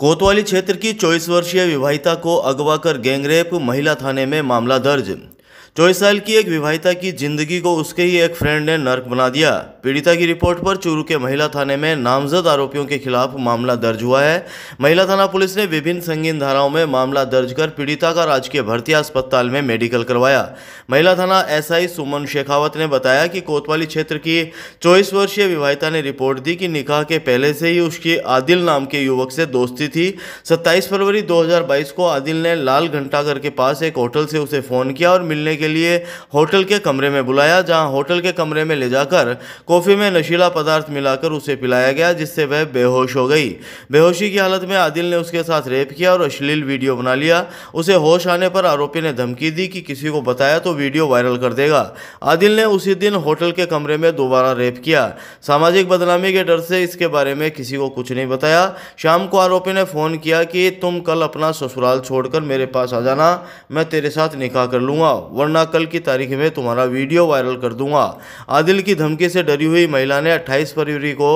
कोतवाली क्षेत्र की चौबीस वर्षीय विवाहिता को अगवा कर गैंगरेप महिला थाने में मामला दर्ज चौबीस साल की एक विवाहिता की जिंदगी को उसके ही एक फ्रेंड ने नर्क बना दिया पीड़िता की रिपोर्ट पर चूरू के महिला थाने में नामजद आरोपियों के खिलाफ मामला दर्ज हुआ है महिला थाना पुलिस ने विभिन्न संगीन धाराओं में मामला दर्ज कर पीड़िता का राजकीय भर्ती अस्पताल में मेडिकल करवाया महिला थाना एसआई सुमन शेखावत ने बताया कि कोतवाली क्षेत्र की चौबीस वर्षीय विवाहिता ने रिपोर्ट दी कि निकाह के पहले से ही उसकी आदिल नाम के युवक से दोस्ती थी सत्ताईस फरवरी दो को आदिल ने लाल घंटाघर के पास एक होटल से उसे फोन किया और मिलने के लिए होटल के कमरे में बुलाया जहां होटल के कमरे में ले जाकर कॉफ़ी में नशीला पदार्थ मिलाकर उसे पिलाया गया जिससे वह बेहोश हो गई बेहोशी की हालत में आदिल ने उसके साथ रेप किया और अश्लील वीडियो बना लिया उसे होश आने पर आरोपी ने धमकी दी कि किसी को बताया तो वीडियो वायरल कर देगा आदिल ने उसी दिन होटल के कमरे में दोबारा रेप किया सामाजिक बदनामी के डर से इसके बारे में किसी को कुछ नहीं बताया शाम को आरोपी ने फ़ोन किया कि तुम कल अपना ससुराल छोड़कर मेरे पास आ जाना मैं तेरे साथ निकाह कर लूँगा वन वरना कल की तारीख में तुम्हारा वीडियो वायरल कर दूंगा आदिल की धमकी से डरी हुई महिला ने 28 फरवरी को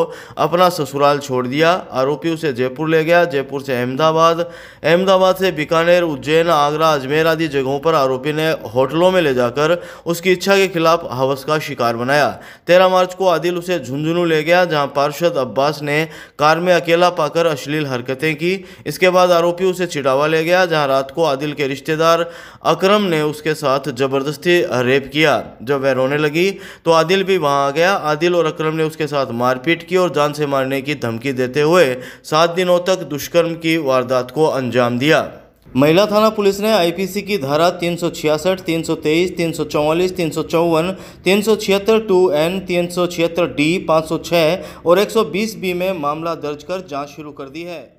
अपना ससुराल छोड़ दिया आरोपी उसे जयपुर ले गया जयपुर से अहमदाबाद अहमदाबाद से बीकानेर उज्जैन आगरा अजमेर आदि जगहों पर आरोपी ने होटलों में ले जाकर उसकी इच्छा के खिलाफ हवस का शिकार बनाया तेरह मार्च को आदिल उसे झुंझुनू ले गया जहाँ पार्षद अब्बास ने कार में अकेला पाकर अश्लील हरकतें की इसके बाद आरोपी उसे चिड़ावा ले गया जहाँ रात को आदिल के रिश्तेदार अक्रम ने उसके साथ ज़बरदस्ती रेप किया जब वह रोने लगी तो आदिल भी वहाँ आ गया आदिल और अक्रम ने उसके साथ मारपीट की और जान से मारने की धमकी देते हुए सात दिनों तक दुष्कर्म की वारदात को अंजाम दिया महिला थाना पुलिस ने आईपीसी की धारा 366, 323, 344, 354, सौ तेईस टू एन तीन डी पाँच और 120 बी में मामला दर्ज कर जांच शुरू कर दी है